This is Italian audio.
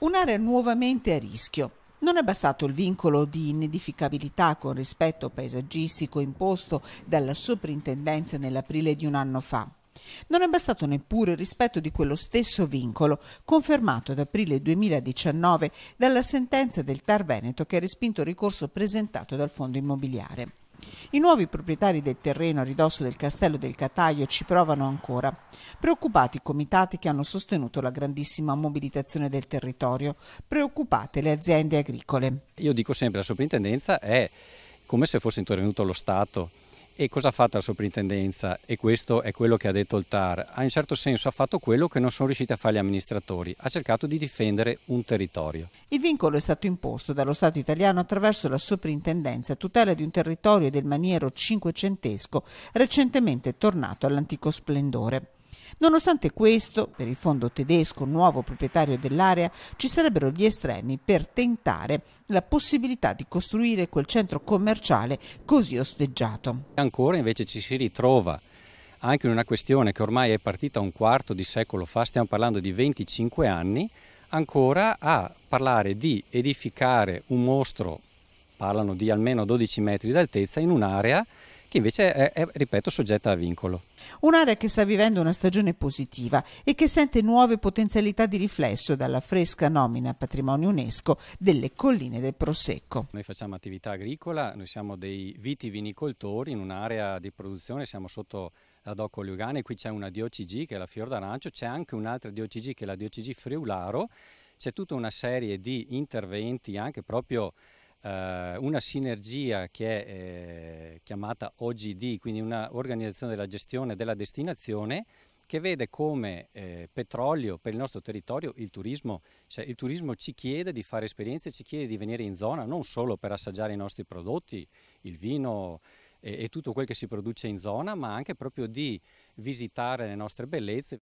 un'area nuovamente a rischio. Non è bastato il vincolo di inedificabilità con rispetto paesaggistico imposto dalla soprintendenza nell'aprile di un anno fa. Non è bastato neppure il rispetto di quello stesso vincolo, confermato ad aprile 2019 dalla sentenza del Tar Veneto che ha respinto il ricorso presentato dal Fondo Immobiliare. I nuovi proprietari del terreno a ridosso del castello del Cataio ci provano ancora, preoccupati i comitati che hanno sostenuto la grandissima mobilitazione del territorio, preoccupate le aziende agricole. Io dico sempre, la sovrintendenza è come se fosse intervenuto lo Stato e cosa ha fatto la soprintendenza? E questo è quello che ha detto il TAR. Ha in certo senso ha fatto quello che non sono riusciti a fare gli amministratori, ha cercato di difendere un territorio. Il vincolo è stato imposto dallo Stato italiano attraverso la soprintendenza a tutela di un territorio del maniero cinquecentesco recentemente tornato all'antico splendore. Nonostante questo, per il fondo tedesco, nuovo proprietario dell'area, ci sarebbero gli estremi per tentare la possibilità di costruire quel centro commerciale così osteggiato. Ancora invece ci si ritrova anche in una questione che ormai è partita un quarto di secolo fa, stiamo parlando di 25 anni, ancora a parlare di edificare un mostro, parlano di almeno 12 metri d'altezza, in un'area che invece è, è ripeto, soggetta a vincolo. Un'area che sta vivendo una stagione positiva e che sente nuove potenzialità di riflesso dalla fresca nomina patrimonio UNESCO delle colline del Prosecco. Noi facciamo attività agricola, noi siamo dei vitivinicoltori in un'area di produzione, siamo sotto la Docco Liugana qui c'è una DOCG che è la Fior d'Arancio, c'è anche un'altra DOCG che è la DOCG Friularo, c'è tutta una serie di interventi anche proprio eh, una sinergia che è eh, chiamata OGD, quindi un'organizzazione della gestione della destinazione che vede come eh, petrolio per il nostro territorio il turismo, cioè il turismo ci chiede di fare esperienze, ci chiede di venire in zona non solo per assaggiare i nostri prodotti, il vino e, e tutto quel che si produce in zona, ma anche proprio di visitare le nostre bellezze.